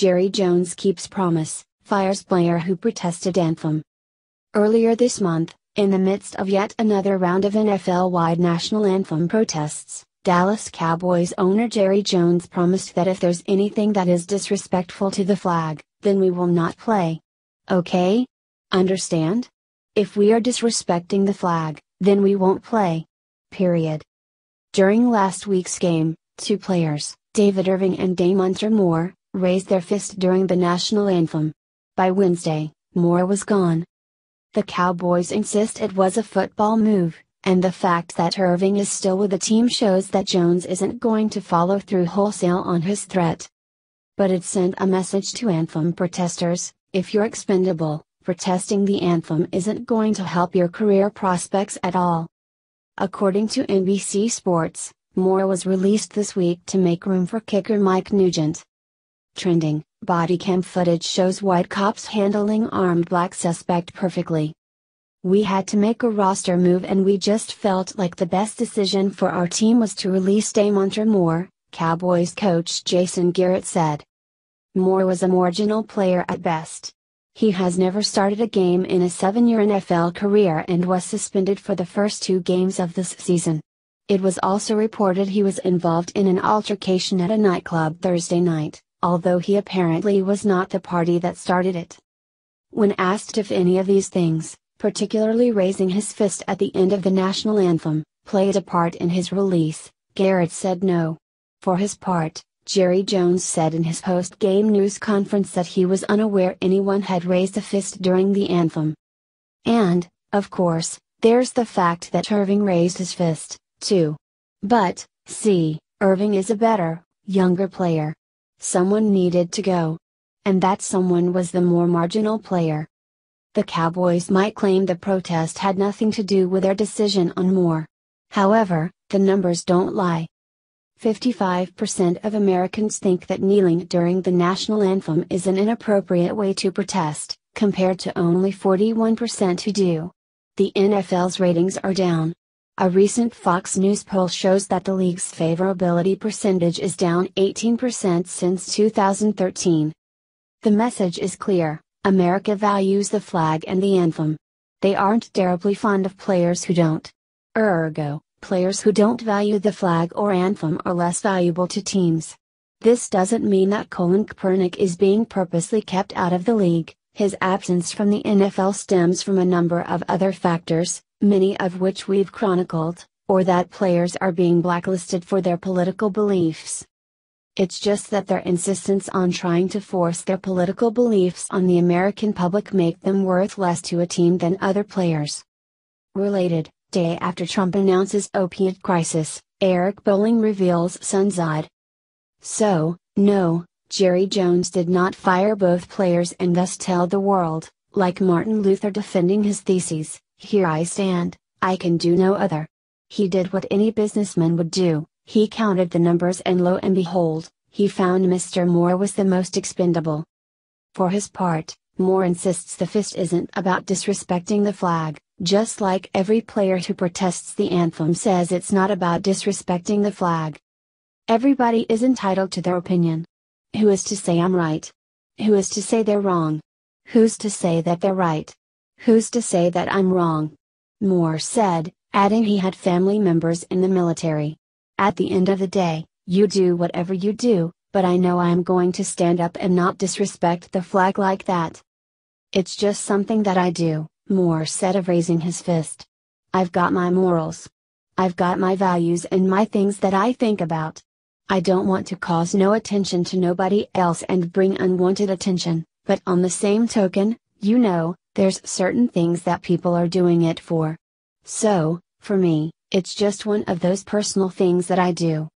Jerry Jones keeps promise, fires player who protested anthem. Earlier this month, in the midst of yet another round of NFL wide national anthem protests, Dallas Cowboys owner Jerry Jones promised that if there's anything that is disrespectful to the flag, then we will not play. Okay? Understand? If we are disrespecting the flag, then we won't play. Period. During last week's game, two players, David Irving and Damon Moore, raised their fist during the national anthem. By Wednesday, Moore was gone. The Cowboys insist it was a football move, and the fact that Irving is still with the team shows that Jones isn't going to follow through wholesale on his threat. But it sent a message to anthem protesters if you're expendable, protesting the anthem isn't going to help your career prospects at all. According to NBC Sports, Moore was released this week to make room for kicker Mike Nugent trending, body cam footage shows white cops handling armed black suspect perfectly. We had to make a roster move and we just felt like the best decision for our team was to release Damontre Moore, Cowboys coach Jason Garrett said. Moore was a marginal player at best. He has never started a game in a seven-year NFL career and was suspended for the first two games of this season. It was also reported he was involved in an altercation at a nightclub Thursday night although he apparently was not the party that started it. When asked if any of these things, particularly raising his fist at the end of the national anthem, played a part in his release, Garrett said no. For his part, Jerry Jones said in his post game news conference that he was unaware anyone had raised a fist during the anthem. And, of course, there's the fact that Irving raised his fist, too. But, see, Irving is a better, younger player, someone needed to go. And that someone was the more marginal player. The Cowboys might claim the protest had nothing to do with their decision on Moore. However, the numbers don't lie. 55% of Americans think that kneeling during the national anthem is an inappropriate way to protest, compared to only 41% who do. The NFL's ratings are down, a recent Fox News poll shows that the league's favorability percentage is down 18% since 2013. The message is clear America values the flag and the anthem. They aren't terribly fond of players who don't. Ergo, players who don't value the flag or anthem are less valuable to teams. This doesn't mean that Colin Kaepernick is being purposely kept out of the league, his absence from the NFL stems from a number of other factors, many of which we've chronicled, or that players are being blacklisted for their political beliefs. It's just that their insistence on trying to force their political beliefs on the American public make them worth less to a team than other players. Related, day after Trump announces opiate crisis, Eric Bowling reveals Sunside. So, no, Jerry Jones did not fire both players and thus tell the world, like Martin Luther defending his theses, here I stand, I can do no other. He did what any businessman would do, he counted the numbers and lo and behold, he found Mr. Moore was the most expendable. For his part, Moore insists the fist isn't about disrespecting the flag, just like every player who protests the anthem says it's not about disrespecting the flag. Everybody is entitled to their opinion. Who is to say I'm right? Who is to say they're wrong? Who's to say that they're right? Who's to say that I'm wrong? Moore said, adding he had family members in the military. At the end of the day, you do whatever you do, but I know I am going to stand up and not disrespect the flag like that. It's just something that I do, Moore said of raising his fist. I've got my morals. I've got my values and my things that I think about. I don't want to cause no attention to nobody else and bring unwanted attention, but on the same token, you know, there's certain things that people are doing it for. So, for me, it's just one of those personal things that I do.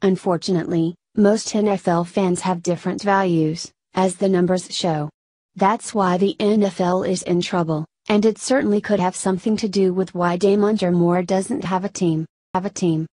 Unfortunately, most NFL fans have different values, as the numbers show. That's why the NFL is in trouble, and it certainly could have something to do with why Damon Moore doesn't have a team, have a team.